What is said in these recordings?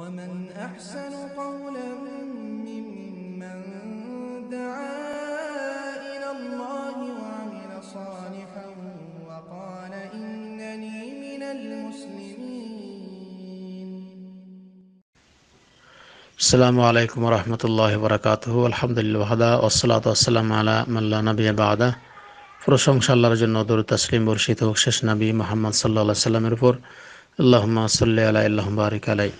ومن أحسن قولا ممن دعا إلى الله وعمل صالحا وقال إنني من المسلمين السلام عليكم ورحمة الله وبركاته الحمد لله والصلاة والسلام على من لا نبي بعده প্রশংসা আল্লাহর জন্য দরুদ তাসলিম বর্ষিত হোক শেষ নবী মোহাম্মদ সাল্লাহ সাল্লামের উপর اللهم صلي على আল্লাহ বারিক আলাই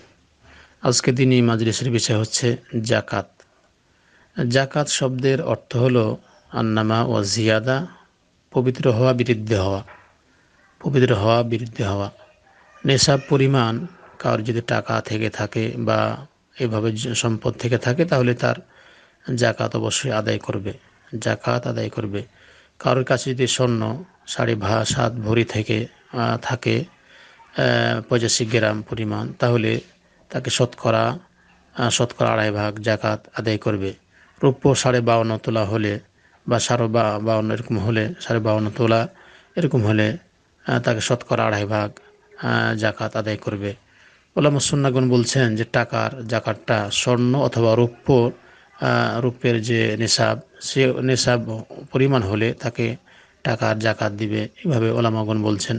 আজকে দিনই মাজলিসের বিষয় হচ্ছে জাকাত জাকাত শব্দের অর্থ হল আন্নামা ও জিয়াদা পবিত্র হওয়া বিরুদ্ধে হওয়া পবিত্র হওয়া বিরুদ্ধে হওয়া নেশাব পরিমাণ কার যদি টাকা থেকে থাকে বা এভাবে সম্পদ থেকে থাকে তাহলে তার জাকাত অবশ্যই আদায় করবে জাকাত আদায় করবে কারোর কাছে যদি স্বর্ণ সাড়ে ভা সাত ভরি থেকে থাকে পঁচাশি গ্রাম পরিমাণ তাহলে তাকে শতকরা শতকরা আড়াই ভাগ জাকাত আদায় করবে রৌপ্য সাড়ে বাউন্ন তোলা হলে বা সাড়ে বা বাউন্ন এরকম হলে সাড়ে বাউন্ন তোলা এরকম হলে তাকে শতকরা আড়াই ভাগ জাকাত আদায় করবে ওলাম সুন্নাগুন বলছেন যে টাকার জাকাতটা স্বর্ণ অথবা রৌপ্য রূপের যে নেশাব সে নেশাব পরিমাণ হলে তাকে টাকার জাকাত দিবে এভাবে ওলামাগণ বলছেন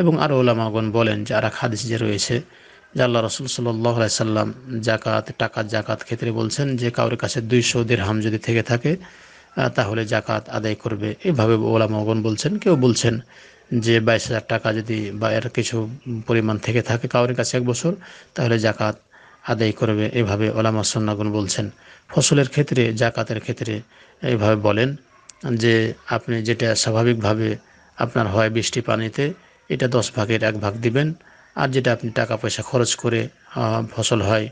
এবং আরও ওলামাগণ বলেন যে আর হাদিস যে রয়েছে যে আল্লাহ রসুল সাল্লাহ সাল্লাম জাকাত টাকার জাকাত ক্ষেত্রে বলছেন যে কারোর কাছে দুইশো হাম যদি থেকে থাকে তাহলে জাকাত আদায় করবে এভাবে ওলা মগন বলছেন কেউ বলছেন যে বাইশ হাজার টাকা যদি বা এর কিছু পরিমাণ থেকে থাকে কারোর কাছে এক বছর তাহলে জাকাত আদায় করবে এভাবে ওলামা সন্নাগুন বলছেন ফসলের ক্ষেত্রে জাকাতের ক্ষেত্রে এইভাবে বলেন যে আপনি যেটা স্বাভাবিকভাবে আপনার হয় বৃষ্টি পানিতে এটা দশ ভাগের এক ভাগ দিবেন আর যেটা আপনি টাকা পয়সা খরচ করে ফসল হয়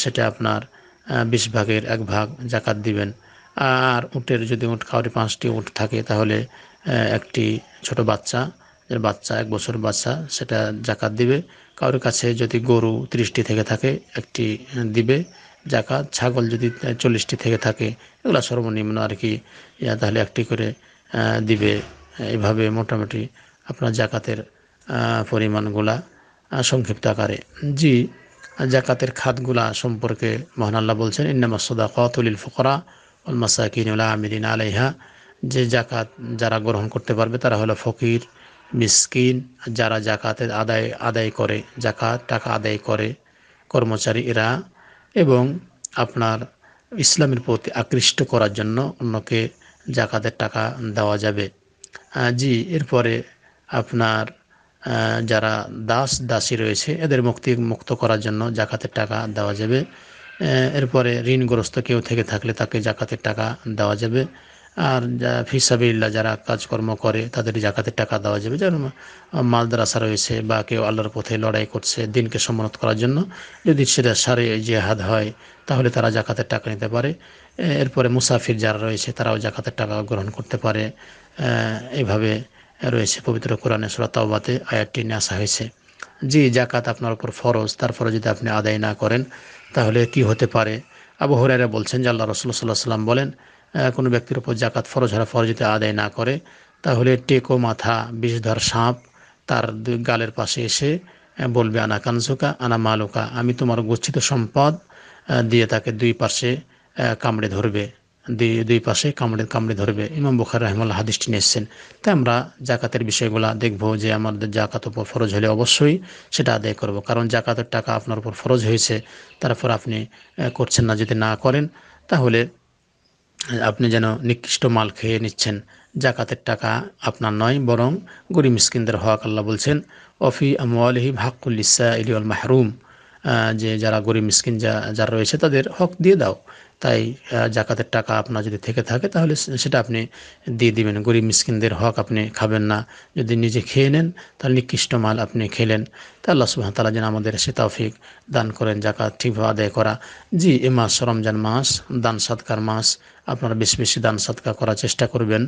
সেটা আপনার বিশ ভাগের এক ভাগ জাকাত দিবেন আর উটের যদি উট কাউরি পাঁচটি উট থাকে তাহলে একটি ছোট বাচ্চা বাচ্চা এক বছর বাচ্চা সেটা জাকাত দিবে কারোর কাছে যদি গরু ত্রিশটি থেকে থাকে একটি দিবে জাকাত ছাগল যদি চল্লিশটি থেকে থাকে এগুলো সর্বনিম্ন আর কি তাহলে একটি করে দিবে এভাবে মোটামুটি আপনার জাকাতের পরিমাণগুলা সংক্ষিপ্ত আকারে জি জাকাতের খাতগুলা সম্পর্কে মহান আল্লাহ বলছেন ইন্নামা সদা কতুলিল ফকরা উল মাসাকিনুল আমিরিন আলাইহা যে জাকাত যারা গ্রহণ করতে পারবে তারা হলো ফকির মিসকিন যারা জাকাতের আদায় আদায় করে জাকাত টাকা আদায় করে কর্মচারী এরা এবং আপনার ইসলামের প্রতি আকৃষ্ট করার জন্য অন্যকে জাকাতের টাকা দেওয়া যাবে জি এরপরে আপনার যারা দাস দাসী রয়েছে এদের মুক্তি মুক্ত করার জন্য জাকাতের টাকা দেওয়া যাবে এরপরে ঋণগ্রস্ত কেউ থেকে থাকলে তাকে জাকাতের টাকা দেওয়া যাবে আর যা ফিসাবিল্লা যারা কাজকর্ম করে তাদের জাকাতের টাকা দেওয়া যাবে যেমন মালদ্রাসা রয়েছে বা কেউ আল্লাহর পথে লড়াই করছে দিনকে সম্মানত করার জন্য যদি সেটা সারে জেহাদ হয় তাহলে তারা জাকাতের টাকা নিতে পারে এরপরে মুসাফির যারা রয়েছে তারাও জাকাতের টাকা গ্রহণ করতে পারে এভাবে রয়েছে পবিত্র কোরআনে সুরা তাওবাতে আয়াতটি নিয়ে আসা হয়েছে জি জাকাত আপনার উপর ফরজ তারপরে যদি আপনি আদায় না করেন তাহলে কি হতে পারে আবু হরাইরা বলছেন যে আল্লাহ রসুল সাল্লাহ সাল্লাম বলেন কোনো ব্যক্তির উপর জাকাত ফরজ হারা ফরজ যদি আদায় না করে তাহলে টেকো মাথা বিষধর সাঁপ তার গালের পাশে এসে বলবে আনা কানসুকা আনা মালুকা আমি তোমার গচ্ছিত সম্পদ দিয়ে তাকে দুই পাশে কামড়ে ধরবে দুই দুই পাশে কামড়ে কামড়ে ধরবে ইমাম বুখার রহমাল হাদিসটি নিয়েছেন তাই আমরা জাকাতের বিষয়গুলো দেখব যে আমাদের জাকাত উপর ফরজ হলে অবশ্যই সেটা আদায় করব কারণ জাকাতের টাকা আপনার উপর ফরজ হয়েছে তারপর আপনি করছেন না যদি না করেন তাহলে আপনি যেন নিকৃষ্ট মাল খেয়ে নিচ্ছেন জাকাতের টাকা আপনার নয় বরং গরিব মিসকিনদের হক আল্লাহ বলছেন অফি আমি ভাকুল ইসা ইলিউল মাহরুম যে যারা গরিব মিসকিন যা যারা রয়েছে তাদের হক দিয়ে দাও তাই জাকাতের টাকা আপনার যদি থেকে থাকে তাহলে সেটা আপনি দিয়ে দিবেন গরিব মিসকিনদের হক আপনি খাবেন না যদি নিজে খেয়ে নেন তাহলে নিকৃষ্ট মাল আপনি খেলেন তা আল্লাহ সুবাহ তালা যেন আমাদের সে তৌফিক দান করেন জাকাত ঠিকভাবে আদায় করা জি এ মাস রমজান মাস দান সৎকার মাস আপনারা বেশি বেশি দান সৎকার করার চেষ্টা করবেন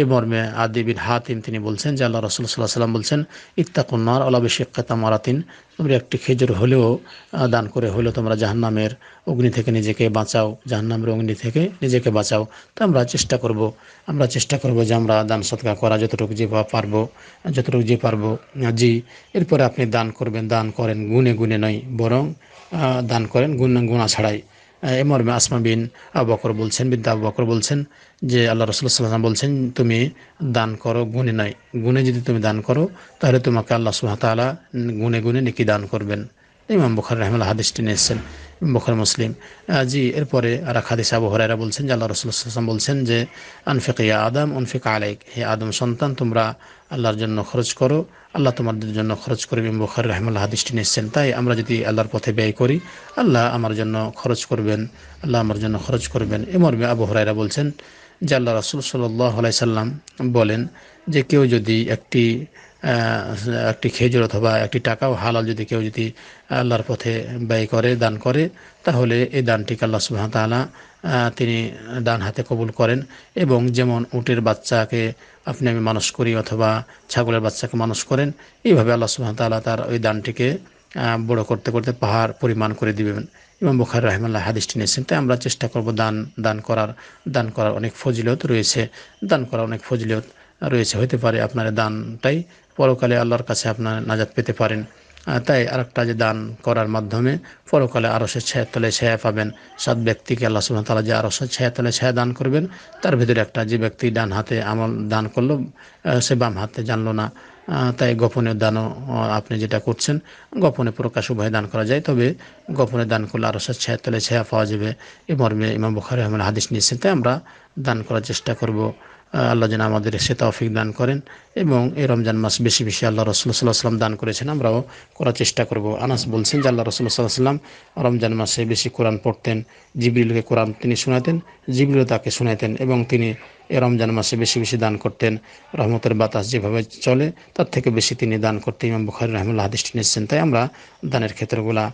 এ মর্মে আদিবিন হাতিম তিনি বলছেন যে আল্লাহ রসুল সাল্লাহ সাল্লাম বলছেন ইত্তাকুন্নার অলাবিষেক মারাতিন তোমরা একটি খেজুর হলেও দান করে হলেও তোমরা জাহান্নামের অগ্নি থেকে নিজেকে বাঁচাও জাহান্নামের অগ্নি থেকে নিজেকে বাঁচাও তো আমরা চেষ্টা করব আমরা চেষ্টা করব যে আমরা দান সৎকার করা যতটুকু যে পারবো যতটুকু যে পারবো জি এরপরে আপনি দান করবেন দান করেন গুণে গুণে নয় বরং দান করেন গুণ গুণা ছাড়াই এমরমে আসমা বিন আবু বকর বলছেন বিদ্যা আবু বকর বলছেন যে আল্লাহ রসুল্লাহাম বলছেন তুমি দান করো গুণে নয় গুণে যদি তুমি দান করো তাহলে তোমাকে আল্লাহ সুহাতালা গুণে গুণে নেকি দান করবেন ইমাম বখার রহমাল্লাহ হাদিসটি নিয়েছেন বুখার মুসলিম জি এরপরে আর এক হাদিস আবু হরাইরা বলছেন যে আল্লাহ রসুল হাসান বলছেন যে আনফিক ইয়া আদম আনফিক আলেক হে আদম সন্তান তোমরা আল্লাহর জন্য খরচ করো আল্লাহ তোমাদের জন্য খরচ করবে ইমাম বখার রহমাল্লাহ হাদিসটি নিয়েছেন তাই আমরা যদি আল্লাহর পথে ব্যয় করি আল্লাহ আমার জন্য খরচ করবেন আল্লাহ আমার জন্য খরচ করবেন এ মর্মে আবু হরাইরা বলছেন যে আল্লাহ রসুল সাল্লাহ আলাই সাল্লাম বলেন যে কেউ যদি একটি একটি খেজুর অথবা একটি টাকাও হালাল যদি কেউ যদি আল্লাহর পথে ব্যয় করে দান করে তাহলে এই দানটিকে আল্লাহ সুবাহ তালা তিনি ডান হাতে কবুল করেন এবং যেমন উটের বাচ্চাকে আপনি আমি মানুষ করি অথবা ছাগলের বাচ্চাকে মানুষ করেন এইভাবে আল্লাহ সুবাহ তালা তার ওই দানটিকে বড় করতে করতে পাহাড় পরিমাণ করে দিবেন ইমাম বুখার রহমাল্লাহ হাদিসটি নিয়েছেন তাই আমরা চেষ্টা করব দান দান করার দান করার অনেক ফজিলত রয়েছে দান করার অনেক ফজিলত রয়েছে হতে পারে আপনার দানটাই পরকালে আল্লাহর কাছে আপনার নাজাত পেতে পারেন তাই আরেকটা যে দান করার মাধ্যমে পরকালে আরসের ছায়াতলে ছায়া পাবেন সাত ব্যক্তিকে আল্লাহ সুবাহ তালা যে আরসের ছায়াতলে ছায়া দান করবেন তার ভিতরে একটা যে ব্যক্তি ডান হাতে আমল দান করলো সে বাম হাতে জানলো না তাই গোপনে দানও আপনি যেটা করছেন গোপনে প্রকাশ উভয় দান করা যায় তবে গোপনে দান করলে আরো ছায়া তলে ছায়া পাওয়া যাবে এ মর্মে ইমাম বুখারি আহমেদ হাদিস নিয়েছেন তাই আমরা দান করার চেষ্টা করব আল্লাহ যেন আমাদের সে তৌফিক দান করেন এবং এই রমজান মাস বেশি বেশি আল্লাহ রসুল সাল্লাহ দান করেছেন আমরাও করার চেষ্টা করব আনাস বলছেন যে আল্লাহ রসুল সাল্লাহ সাল্লাম রমজান মাসে বেশি কোরআন পড়তেন জিবরিলকে কোরআন তিনি শোনাতেন জিবরিল তাকে শোনাতেন এবং তিনি এই রমজান মাসে বেশি বেশি দান করতেন রহমতের বাতাস যেভাবে চলে তার থেকে বেশি তিনি দান করতে ইমাম বুখারি রহমুল্লাহ দৃষ্টি নিচ্ছেন তাই আমরা দানের ক্ষেত্রগুলা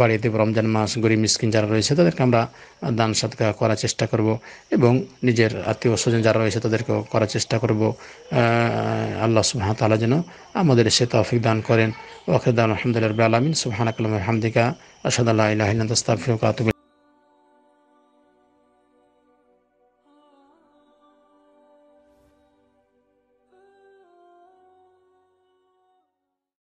বাড়িতে রমজান মাস গরিব মিসকিন যারা রয়েছে তাদেরকে আমরা দান সৎকা করার চেষ্টা করব এবং নিজের আত্মীয় স্বজন যারা রয়েছে তাদেরকেও করার চেষ্টা করব আল্লাহ সুহান তালা যেন আমাদের সে তফিক দান করেন ওখেদান আলহামদুলিল্লাহ আলমিন সুহান আকলাম হামদিকা আসাদ আল্লাহ ইহিল্লা